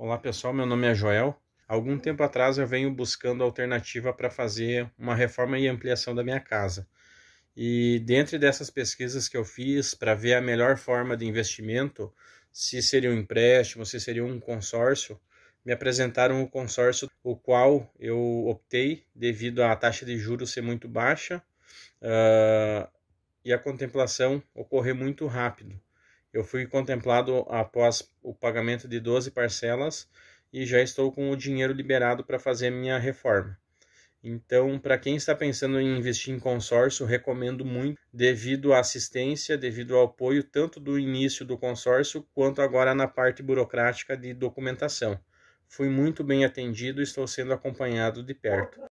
Olá pessoal, meu nome é Joel. Algum tempo atrás eu venho buscando alternativa para fazer uma reforma e ampliação da minha casa. E dentre dessas pesquisas que eu fiz para ver a melhor forma de investimento, se seria um empréstimo, se seria um consórcio, me apresentaram o um consórcio, o qual eu optei devido à taxa de juros ser muito baixa uh, e a contemplação ocorrer muito rápido. Eu fui contemplado após o pagamento de 12 parcelas e já estou com o dinheiro liberado para fazer minha reforma. Então, para quem está pensando em investir em consórcio, recomendo muito, devido à assistência, devido ao apoio tanto do início do consórcio quanto agora na parte burocrática de documentação. Fui muito bem atendido e estou sendo acompanhado de perto.